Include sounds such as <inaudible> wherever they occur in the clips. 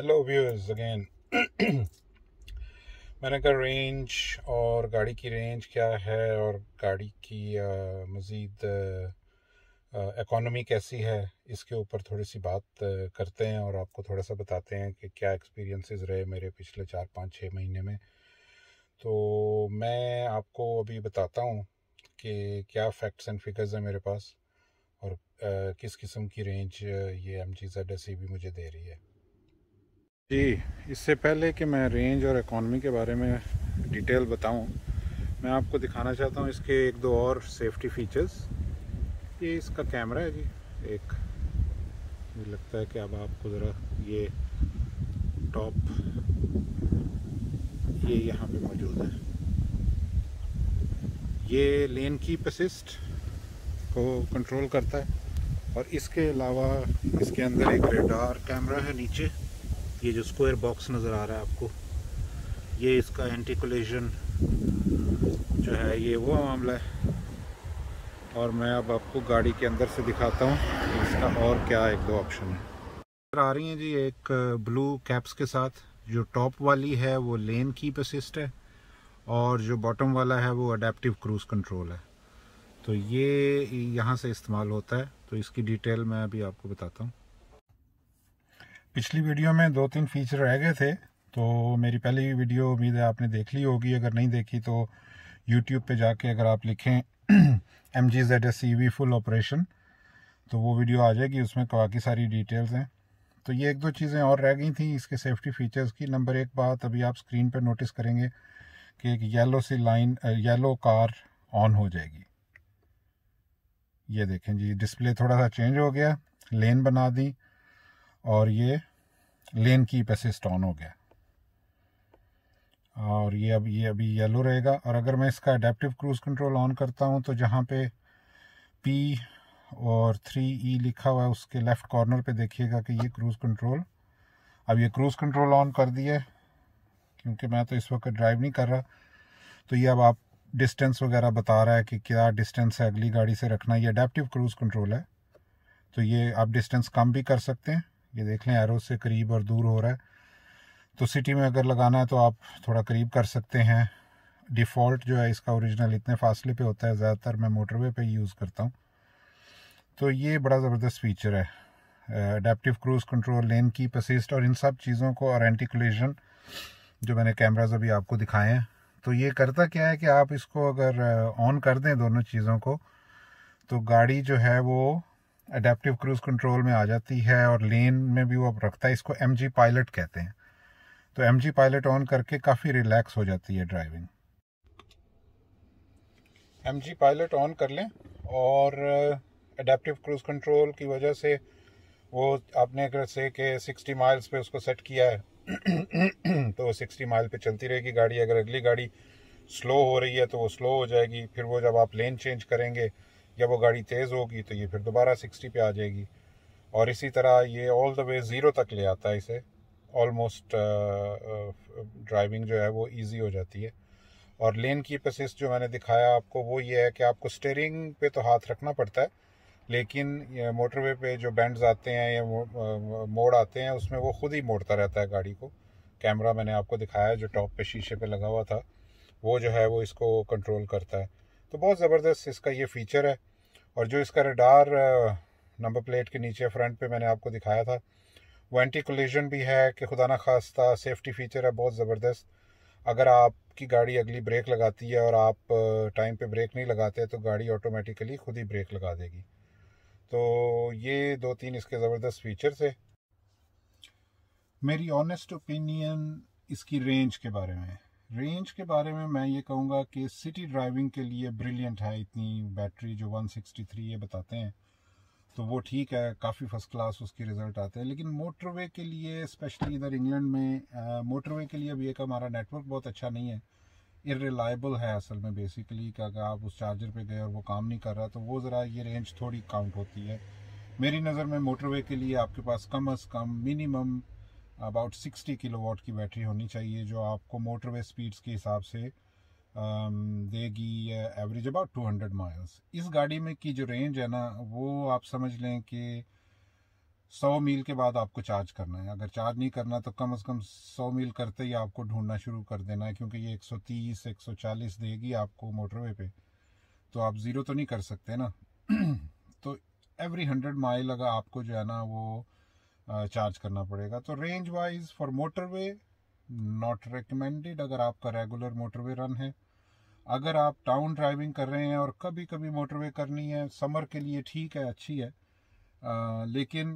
hello viewers again मैंने कहा range और गाड़ी की रेंज क्या है और गाड़ी की मज़ीद इकोनॉमी कैसी है इसके ऊपर थोड़ी सी बात करते हैं और आपको थोड़ा सा बताते हैं कि क्या एक्सपीरियंसेस रहे मेरे पिछले चार पाँच छः महीने में तो मैं आपको अभी बताता हूँ कि क्या फैक्ट्स एंड फिगर्स हैं मेरे पास और आ, किस किस्म की रेंज ये एम जी जेड एस मुझे दे रही है जी इससे पहले कि मैं रेंज और इकॉनमी के बारे में डिटेल बताऊं, मैं आपको दिखाना चाहता हूं इसके एक दो और सेफ्टी फीचर्स ये इसका कैमरा है जी एक मुझे लगता है कि अब आपको ज़रा ये टॉप ये यहाँ पे मौजूद है ये लेन की पसिस्ट को कंट्रोल करता है और इसके अलावा इसके अंदर एक रेडार कैमरा है नीचे ये जो स्क्वायर बॉक्स नज़र आ रहा है आपको ये इसका एंटी जो है ये वो मामला है और मैं अब आपको गाड़ी के अंदर से दिखाता हूँ इसका और क्या एक दो ऑप्शन है नज़र आ रही हैं जी एक ब्लू कैप्स के साथ जो टॉप वाली है वो लेन की असिस्ट है और जो बॉटम वाला है वो अडेप्टिव क्रूज़ कंट्रोल है तो ये यहाँ से इस्तेमाल होता है तो इसकी डिटेल मैं अभी आपको बताता हूँ पिछली वीडियो में दो तीन फीचर रह गए थे तो मेरी पहली वीडियो उम्मीद है आपने देख ली होगी अगर नहीं देखी तो यूट्यूब पे जाके अगर आप लिखें M G Z S V full operation तो वो वीडियो आ जाएगी उसमें काफ़ी सारी डिटेल्स हैं तो ये एक दो चीज़ें और रह गई थी इसके सेफ्टी फीचर्स की नंबर एक बात अभी आप स्क्रीन पर नोटिस करेंगे कि एक yellow C line yellow car on हो जाएगी ये देखें जी डिस्प्ले थोड़ा सा चेंज हो गया लेन बना दी और ये लेन की पैसे ऑन हो गया और ये अब ये अभी येलो रहेगा और अगर मैं इसका अडेप्टिव क्रूज़ कंट्रोल ऑन करता हूँ तो जहाँ पे पी और थ्री ई e लिखा हुआ है उसके लेफ़्ट कॉर्नर पे देखिएगा कि ये क्रूज़ कंट्रोल अब ये क्रूज़ कंट्रोल ऑन कर दिए क्योंकि मैं तो इस वक्त ड्राइव नहीं कर रहा तो ये अब आप डिस्टेंस वगैरह बता रहा है कि क्या डिस्टेंस है अगली गाड़ी से रखना ये अडेप्टिव क्रूज़ कंट्रोल है तो ये आप डिस्टेंस कम भी कर सकते हैं ये देख लें एरो से करीब और दूर हो रहा है तो सिटी में अगर लगाना है तो आप थोड़ा करीब कर सकते हैं डिफ़ॉल्ट जो है इसका ओरिजिनल इतने फासले पे होता है ज़्यादातर मैं मोटरवे पे यूज़ करता हूँ तो ये बड़ा ज़बरदस्त फीचर है अडेप्टिव क्रूज़ कंट्रोल लेन की पसिस्ट और इन सब चीज़ों को और एंटी कोलिजन जो मैंने कैमराज अभी आपको दिखाए हैं तो ये करता क्या है कि आप इसको अगर ऑन uh, कर दें दोनों चीज़ों को तो गाड़ी जो है वो अडेप्टिव क्रूज कंट्रोल में आ जाती है और लेन में भी वो अब रखता है इसको एम पायलट कहते हैं तो एम पायलट ऑन करके काफ़ी रिलैक्स हो जाती है ड्राइविंग एम पायलट ऑन कर लें और अडेप्टिव क्रूज कंट्रोल की वजह से वो आपने अगर से के 60 माइल्स पे उसको सेट किया है <clears throat> तो 60 माइल पे चलती रहेगी गाड़ी अगर अगली गाड़ी स्लो हो रही है तो वो स्लो हो जाएगी फिर वो जब आप लेन चेंज करेंगे जब वो गाड़ी तेज़ होगी तो ये फिर दोबारा सिक्सटी पे आ जाएगी और इसी तरह ये ऑल द वे ज़ीरो तक ले आता है इसे ऑलमोस्ट ड्राइविंग uh, uh, जो है वो ईजी हो जाती है और लेन की असिस्ट जो मैंने दिखाया आपको वो ये है कि आपको स्टेयरिंग पे तो हाथ रखना पड़ता है लेकिन मोटरवे पे जो बैंड्स आते हैं या uh, मोड़ आते हैं उसमें वो खुद ही मोड़ता रहता है गाड़ी को कैमरा मैंने आपको दिखाया जो टॉप पे शीशे पे लगा हुआ था वो जो है वो इसको कंट्रोल करता है तो बहुत ज़बरदस्त इसका ये फीचर है और जो इसका रडार नंबर प्लेट के नीचे फ्रंट पे मैंने आपको दिखाया था वो एंटी कोलिजन भी है कि खुदा ना खास्ता सेफ्टी फीचर है बहुत ज़बरदस्त अगर आपकी गाड़ी अगली ब्रेक लगाती है और आप टाइम पे ब्रेक नहीं लगाते तो गाड़ी ऑटोमेटिकली खुद ही ब्रेक लगा देगी तो ये दो तीन इसके ज़बरदस्त फीचर थे मेरी ऑनेस्ट ओपिनियन इसकी रेंज के बारे में है रेंज के बारे में मैं ये कहूँगा कि सिटी ड्राइविंग के लिए ब्रिलियंट है इतनी बैटरी जो 163 ये बताते हैं तो वो ठीक है काफ़ी फर्स्ट क्लास उसके रिज़ल्ट आते हैं लेकिन मोटरवे के लिए स्पेशली इधर इंग्लैंड में मोटरवे के लिए अभी एक हमारा नेटवर्क बहुत अच्छा नहीं है इरिलायबल है असल में बेसिकली कि अगर आप उस चार्जर पे गए और वो काम नहीं कर रहा तो वो ज़रा ये रेंज थोड़ी काउंट होती है मेरी नज़र में मोटरवे के लिए आपके पास कम अज़ कम मिनिमम अबाउट 60 किलोवाट की बैटरी होनी चाहिए जो आपको मोटरवे स्पीड्स के हिसाब से देगी एवरेज अबाउट 200 माइल्स इस गाड़ी में की जो रेंज है ना वो आप समझ लें कि 100 मील के बाद आपको चार्ज करना है अगर चार्ज नहीं करना तो कम से कम 100 मील करते ही आपको ढूंढना शुरू कर देना है क्योंकि ये 130 140 देगी आपको मोटरवे पे तो आप ज़ीरो तो नहीं कर सकते ना <clears throat> तो एवरी हंड्रेड माइल अगर आपको जो है ना वो चार्ज करना पड़ेगा तो range wise for motorway not recommended अगर आपका रेगुलर मोटरवे रन है अगर आप टाउन ड्राइविंग कर रहे हैं और कभी कभी मोटरवे करनी है समर के लिए ठीक है अच्छी है आ, लेकिन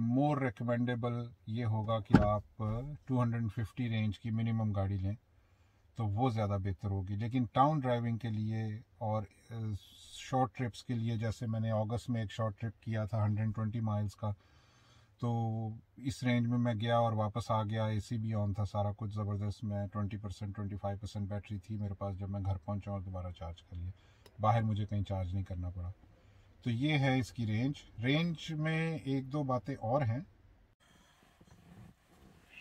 मोर रिकमेंडेबल ये होगा कि आप 250 रेंज की मिनिमम गाड़ी लें तो वो ज़्यादा बेहतर होगी लेकिन टाउन ड्राइविंग के लिए और शॉर्ट ट्रिप्स के लिए जैसे मैंने अगस्त में एक शॉर्ट ट्रिप किया था 120 माइल्स का तो इस रेंज में मैं गया और वापस आ गया ए भी ऑन था सारा कुछ ज़बरदस्त मैं twenty percent twenty five percent battery थी मेरे पास जब मैं घर पहुंचा और दोबारा चार्ज कर लिया बाहर मुझे कहीं चार्ज नहीं करना पड़ा तो ये है इसकी रेंज रेंज में एक दो बातें और हैं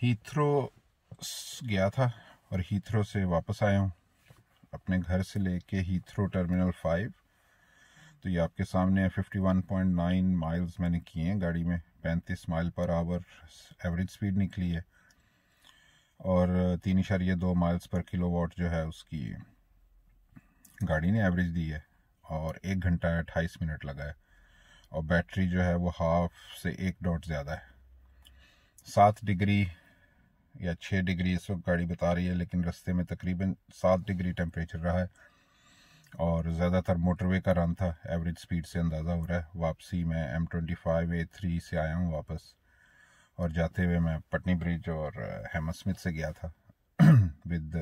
हीथ्रो गया था और हीथ्रो से वापस आया हूँ अपने घर से लेके हीथ्रो टर्मिनल फाइव तो ये आपके सामने फिफ्टी नाइन माइल्स मैंने किए हैं गाड़ी में पैंतीस mile per hour average speed निकली है और तीन इशारिया दो माइल्स पर किलो वाट जो है उसकी गाड़ी ने एवरेज दी है और एक घंटा अट्ठाईस मिनट लगा है और बैटरी जो है वो हाफ से एक डॉट ज़्यादा है सात डिग्री या छः डिग्री इस वक्त गाड़ी बता रही है लेकिन रास्ते में तकरीबन सात डिग्री टेम्परेचर रहा है और ज़्यादातर मोटरवे का रन था एवरेज स्पीड से अंदाज़ा हो रहा है वापसी मैं M twenty five A three से आया हूँ वापस और जाते हुए मैं पटनी ब्रिज और हेमा uh, स्मिथ से गया था विद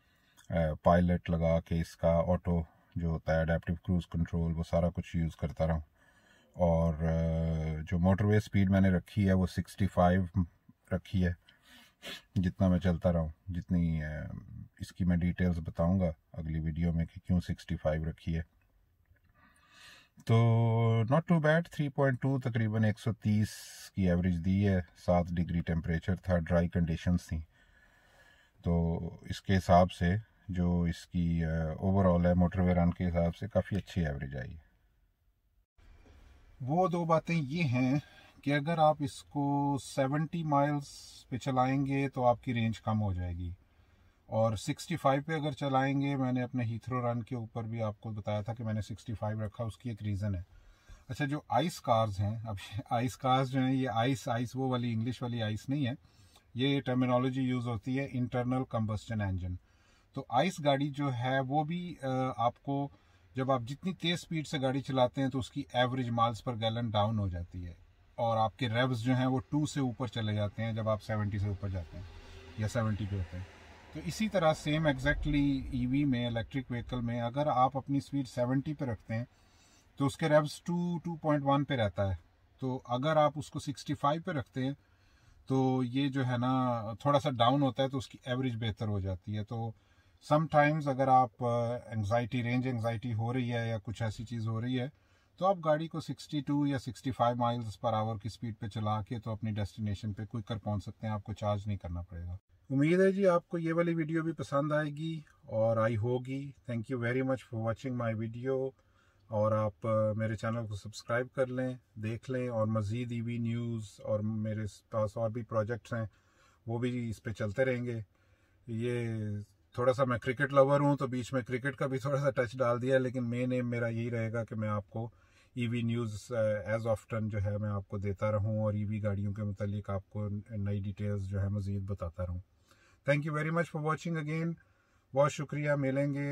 <clears throat> पायलट uh, लगा के इसका ऑटो जो होता है अडेप्टिव क्रूज़ कंट्रोल वो सारा कुछ यूज़ करता रहा और uh, जो मोटरवे स्पीड मैंने रखी है वो सिक्सटी फाइव रखी है जितना मैं चलता रहा हूँ जितनी इसकी मैं डिटेल्स बताऊंगा अगली वीडियो में कि क्यों 65 रखी है तो नॉट टू बैड 3.2 तकरीबन 130 की एवरेज दी है सात डिग्री टेम्परेचर था ड्राई कंडीशंस थी तो इसके हिसाब से जो इसकी ओवरऑल है मोटरवे रन के हिसाब से काफ़ी अच्छी एवरेज आई है वो दो बातें ये हैं कि अगर आप इसको 70 माइल्स पे चलाएंगे तो आपकी रेंज कम हो जाएगी और 65 पे अगर चलाएंगे मैंने अपने हीथ्रो रन के ऊपर भी आपको बताया था कि मैंने 65 रखा उसकी एक रीज़न है अच्छा जो आइस कार्स हैं अब आइस <laughs> कार्स जो हैं ये आइस आइस वो वाली इंग्लिश वाली आइस नहीं है ये टर्मिनोलॉजी यूज़ होती है इंटरनल कम्बस्टन इंजन तो आइस गाड़ी जो है वो भी आपको जब आप जितनी तेज़ स्पीड से गाड़ी चलाते हैं तो उसकी average miles per gallon down हो जाती है और आपके रेव्स जो हैं वो टू से ऊपर चले जाते हैं जब आप सेवेंटी से ऊपर जाते हैं या सेवेंटी पे होते हैं तो इसी तरह सेम एग्जैक्टली ईवी में इलेक्ट्रिक व्हीकल में अगर आप अपनी स्पीड सेवेंटी पे रखते हैं तो उसके revs two two point one पे रहता है तो अगर आप उसको सिक्सटी फाइव पे रखते हैं तो ये जो है ना थोड़ा सा डाउन होता है तो उसकी एवरेज बेहतर हो जाती है तो समटाइम्स अगर आप एंगजाइटी रेंज एंगजाइटी हो रही है या कुछ ऐसी चीज़ हो रही है तो आप गाड़ी को 62 या 65 माइल्स पर आवर की स्पीड पे चला के तो अपनी डेस्टिनेशन पे क्विकर पहुंच सकते हैं आपको चार्ज नहीं करना पड़ेगा उम्मीद है जी आपको ये वाली वीडियो भी पसंद आएगी और आई होगी thank you very much for watching my video और आप मेरे चैनल को सब्सक्राइब कर लें देख लें और मज़ीद ई e न्यूज़ और मेरे पास और भी प्रोजेक्ट्स हैं वो भी इस पर चलते रहेंगे ये थोड़ा सा मैं क्रिकेट लवर हूँ तो बीच में क्रिकेट का भी थोड़ा सा टच डाल दिया लेकिन मेन एम मेरा यही रहेगा कि मैं आपको ईवी न्यूज़ एज़ ऑफ्टन जो है मैं आपको देता रहूँ और ईवी e गाड़ियों के मतलब आपको नई डिटेल्स जो है मज़ीद बताता रहूँ thank you very much for watching again बहुत शुक्रिया मिलेंगे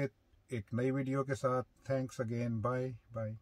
एक नई वीडियो के साथ थैंक्स अगेन बाय बाय